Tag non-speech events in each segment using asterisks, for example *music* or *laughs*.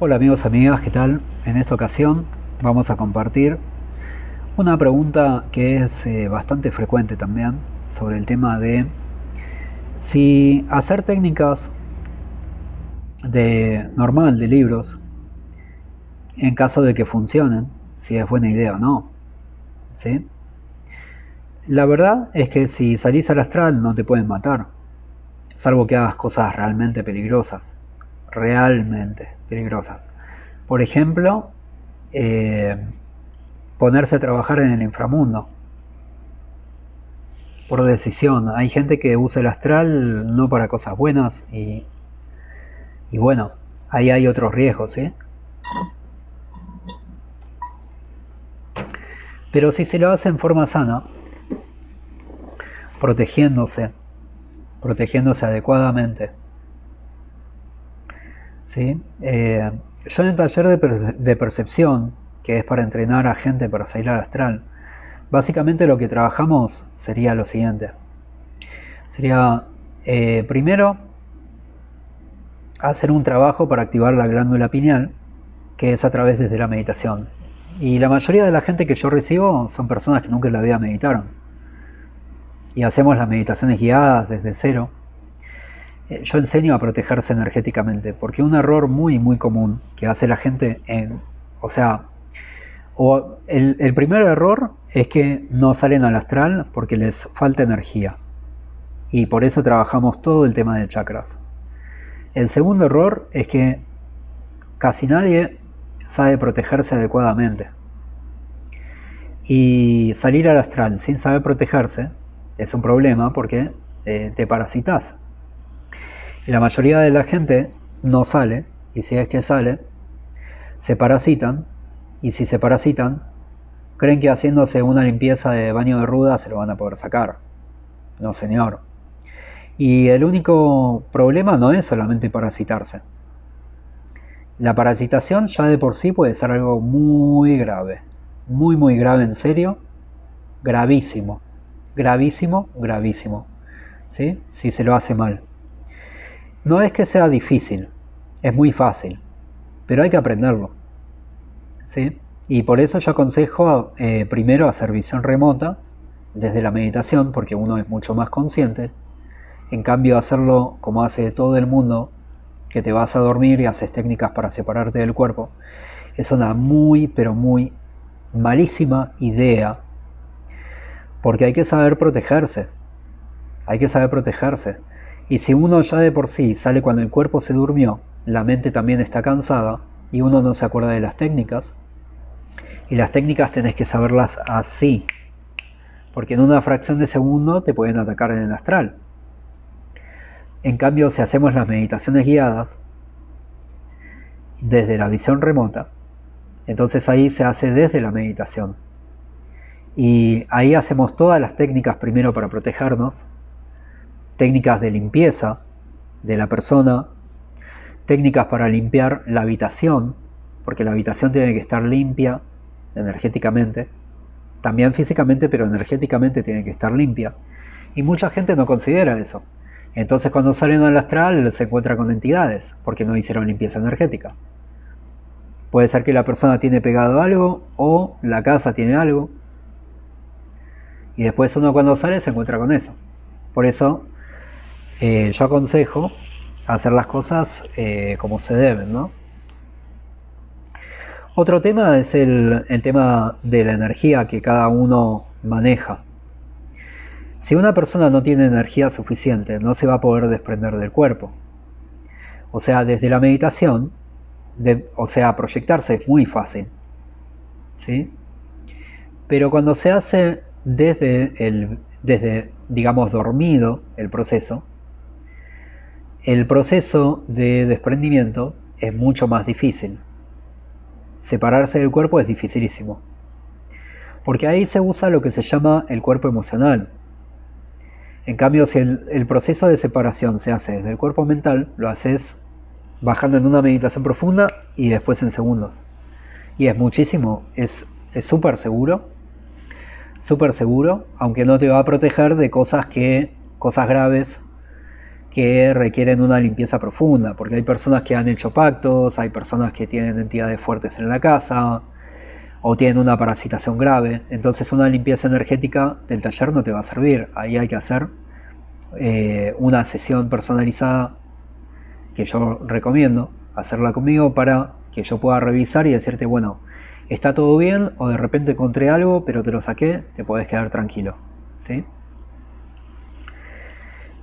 Hola amigos, amigas, ¿qué tal? En esta ocasión vamos a compartir una pregunta que es eh, bastante frecuente también sobre el tema de si hacer técnicas de normal de libros en caso de que funcionen, si es buena idea o no. ¿Sí? La verdad es que si salís al astral no te pueden matar, salvo que hagas cosas realmente peligrosas realmente peligrosas. Por ejemplo, eh, ponerse a trabajar en el inframundo por decisión. Hay gente que usa el astral no para cosas buenas y, bueno, ahí hay otros riesgos, ¿eh? Pero si se lo hace en forma sana, protegiéndose, protegiéndose adecuadamente, ¿sí? yo en el taller de, percepción, que es para entrenar a gente para salir astral, básicamente lo que trabajamos sería lo siguiente. Sería, eh, primero, hacer un trabajo para activar la glándula pineal, que es a través desde la meditación. Y la mayoría de la gente que yo recibo son personas que nunca en la vida meditaron. Y hacemos las meditaciones guiadas desde cero eh, yo enseño a protegerse energéticamente, porque un error muy, muy común que hace la gente, en, o sea, el, primer error es que no salen al astral porque les falta energía. Y por eso trabajamos todo el tema de chakras. El segundo error es que casi nadie sabe protegerse adecuadamente. Y salir al astral sin saber protegerse es un problema porque eh, te parasitas y la mayoría de la gente no sale, y si es que sale, se parasitan, y si se parasitan, creen que haciéndose una limpieza de baño de ruda se lo van a poder sacar. No, señor. Y el único problema no es solamente parasitarse. La parasitación ya de por sí puede ser algo muy grave. Muy, muy grave, en serio. Gravísimo. Gravísimo, gravísimo. ¿Sí? Si se lo hace mal. No es que sea difícil, es muy fácil, pero hay que aprenderlo. ¿sí? Y por eso yo aconsejo eh, primero hacer visión remota desde la meditación, porque uno es mucho más consciente. En cambio, hacerlo como hace todo el mundo, que te vas a dormir y haces técnicas para separarte del cuerpo, es una muy, pero muy malísima idea, porque hay que saber protegerse. Hay que saber protegerse. Y si uno ya de por sí sale cuando el cuerpo se durmió, la mente también está cansada y uno no se acuerda de las técnicas, y las técnicas tenés que saberlas así, porque en una fracción de segundo te pueden atacar en el astral. En cambio, si hacemos las meditaciones guiadas desde la visión remota, entonces ahí se hace desde la meditación. Y ahí hacemos todas las técnicas primero para protegernos técnicas de limpieza de la persona, técnicas para limpiar la habitación, porque la habitación tiene que estar limpia energéticamente, también físicamente, pero energéticamente tiene que estar limpia. Y mucha gente no considera eso. Entonces cuando salen al astral se encuentra con entidades, porque no hicieron limpieza energética. Puede ser que la persona tiene pegado algo o la casa tiene algo. Y después uno cuando sale se encuentra con eso. Por eso eh, yo aconsejo hacer las cosas eh, como se deben, Otro tema es el, tema de la energía que cada uno maneja. Si una persona no tiene energía suficiente, no se va a poder desprender del cuerpo. O sea, desde la meditación, o sea, proyectarse es muy fácil. ¿Sí? Pero cuando se hace desde el, desde, digamos, dormido el proceso, el proceso de desprendimiento es mucho más difícil. Separarse del cuerpo es dificilísimo. Porque ahí se usa lo que se llama el cuerpo emocional. En cambio, si el, proceso de separación se hace desde el cuerpo mental, lo haces bajando en una meditación profunda y después en segundos. Y es muchísimo, es súper seguro, súper seguro, aunque no te va a proteger de cosas que, cosas graves que requieren una limpieza profunda, porque hay personas que han hecho pactos, hay personas que tienen entidades fuertes en la casa o tienen una parasitación grave, entonces una limpieza energética del taller no te va a servir, ahí hay que hacer eh, una sesión personalizada que yo recomiendo, hacerla conmigo para que yo pueda revisar y decirte, bueno, está todo bien o de repente encontré algo, pero te lo saqué, te puedes quedar tranquilo. ¿sí?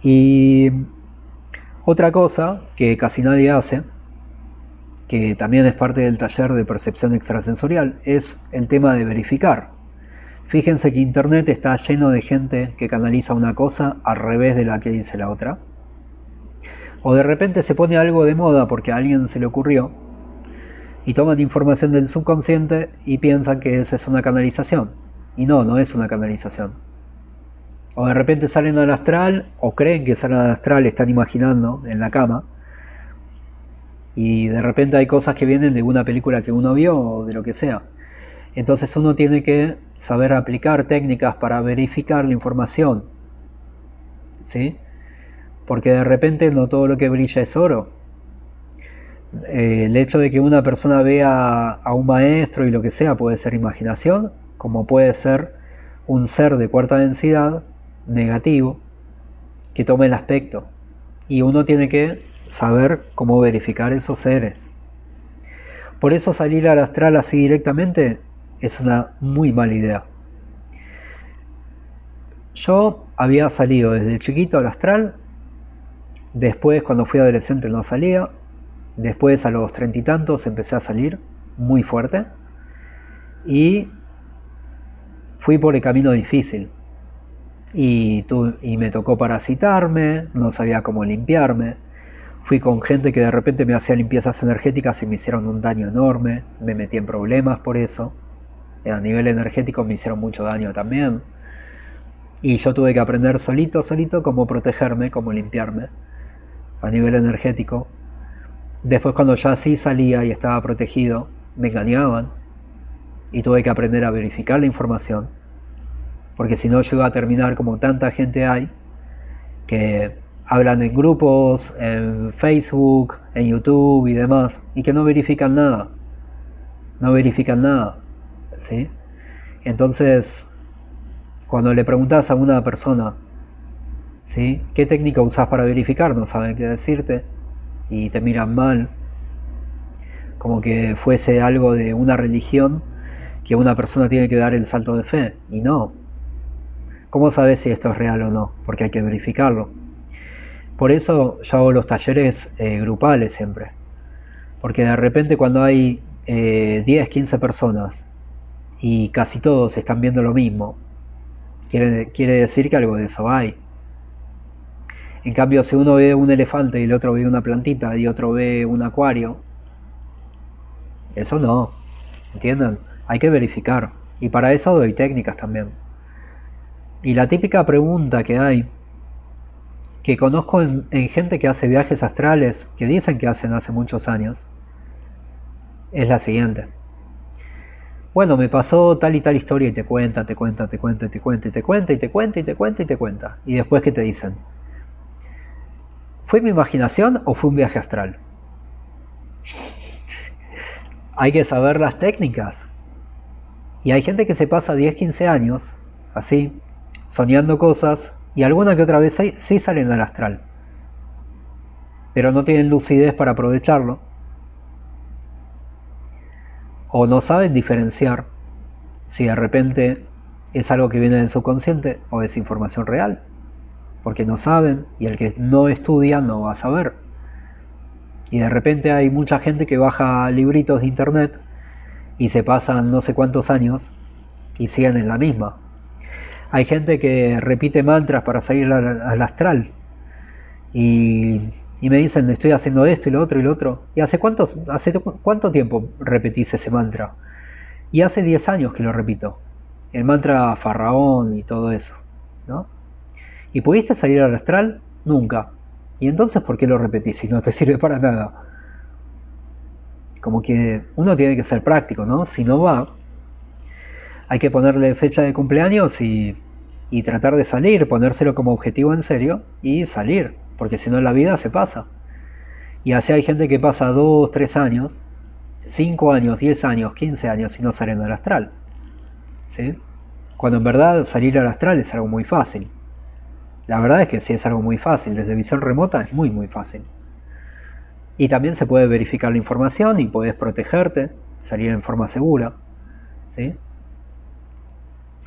Y otra cosa que casi nadie hace, que también es parte del taller de percepción extrasensorial, es el tema de verificar. Fíjense que Internet está lleno de gente que canaliza una cosa al revés de la que dice la otra. O de repente se pone algo de moda porque a alguien se le ocurrió y toman información del subconsciente y piensan que esa es una canalización. Y no, no es una canalización o de repente salen al astral, o creen que salen al astral, están imaginando en la cama, y de repente hay cosas que vienen de una película que uno vio o de lo que sea. Entonces uno tiene que saber aplicar técnicas para verificar la información. ¿Sí? Porque de repente no todo lo que brilla es oro. el hecho de que una persona vea a un maestro y lo que sea puede ser imaginación, como puede ser un ser de cuarta densidad negativo que tome el aspecto. Y uno tiene que saber cómo verificar esos seres. Por eso salir al astral así directamente es una muy mala idea. Yo había salido desde chiquito al astral, después cuando fui adolescente no salía, después a los treinta y tantos empecé a salir muy fuerte y fui por el camino difícil y, me tocó parasitarme, no sabía cómo limpiarme. Fui con gente que de repente me hacía limpiezas energéticas y me hicieron un daño enorme, me metí en problemas por eso. Eh, a nivel energético me hicieron mucho daño también. Y yo tuve que aprender solito, solito, cómo protegerme, cómo limpiarme a nivel energético. Después cuando ya sí salía y estaba protegido, me engañaban y tuve que aprender a verificar la información porque si no yo a terminar como tanta gente hay que hablan en grupos, en Facebook, en YouTube y demás, y que no verifican nada. No verifican nada. ¿sí? Entonces, cuando le preguntas a una persona, ¿sí? ¿qué técnica usas para verificar? No saben qué decirte y te miran mal, como que fuese algo de una religión que una persona tiene que dar el salto de fe, y no, ¿Cómo sabes si esto es real o no? Porque hay que verificarlo. Por eso yo hago los talleres eh, grupales siempre. Porque de repente cuando hay 10, eh, 15 personas y casi todos están viendo lo mismo, quiere decir que algo de eso hay. En cambio, si uno ve un elefante y el otro ve una plantita y otro ve un acuario, eso no, ¿entienden? Hay que verificar. Y para eso doy técnicas también. Y la típica pregunta que hay, que conozco en, gente que hace viajes astrales, que dicen que hacen hace muchos años, es la siguiente. Bueno, me pasó tal y tal historia y te cuenta, te cuenta, te cuenta, te cuenta, y te cuenta, y te cuenta, y te cuenta, y te cuenta. Y después que te dicen, ¿fue mi imaginación o fue un viaje astral? *laughs* hay que saber las técnicas. Y hay gente que se pasa 10, 15 años así, soñando cosas y alguna que otra vez sí salen al astral, pero no tienen lucidez para aprovecharlo o no saben diferenciar si de repente es algo que viene del subconsciente o es información real, porque no saben y el que no estudia no va a saber. Y de repente hay mucha gente que baja libritos de internet y se pasan no sé cuántos años y siguen en la misma. Hay gente que repite mantras para salir al, astral y, me dicen estoy haciendo esto y lo otro y lo otro. ¿Y hace, cuántos, hace cuánto tiempo repetís ese mantra? Y hace 10 años que lo repito. El mantra faraón y todo eso. ¿no? ¿Y pudiste salir al astral? Nunca. ¿Y entonces por qué lo repetís si no te *laughs* sirve para nada? Como que uno tiene que ser práctico, ¿no? Si no va, hay que ponerle fecha de cumpleaños y, tratar de salir, ponérselo como objetivo en serio y salir, porque si no la vida se pasa. Y así hay gente que pasa 2, 3 años, cinco años, 10 años, 15 años sin no salen al astral. Cuando en verdad salir al astral es algo muy fácil. La verdad es que sí es algo muy fácil, desde visión remota es muy muy fácil. Y también se puede verificar la información y puedes protegerte, salir en forma segura. ¿sí?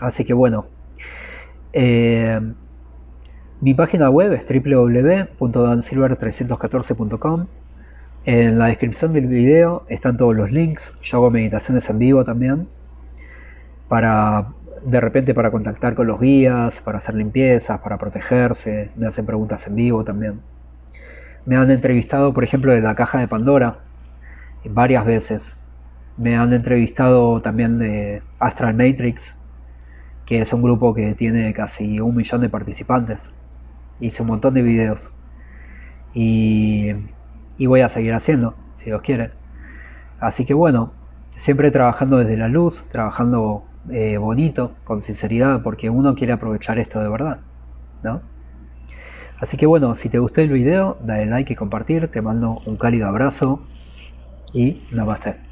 Así que bueno, eh, mi página web es www.dansilver314.com. En la descripción del video están todos los links. Yo hago meditaciones en vivo también. Para de repente para contactar con los guías, para hacer limpiezas, para protegerse. Me hacen preguntas en vivo también. Me han entrevistado, por ejemplo, de la caja de Pandora varias veces. Me han entrevistado también de Astral Matrix, que es un grupo que tiene casi un millón de participantes. Hice un montón de videos. Y, voy a seguir haciendo, si Dios quiere. Así que bueno, siempre trabajando desde la luz, trabajando eh, bonito, con sinceridad, porque uno quiere aprovechar esto de verdad, ¿no? Así que bueno, si te gustó el video, dale like y compartir. Te mando un cálido abrazo y namaste.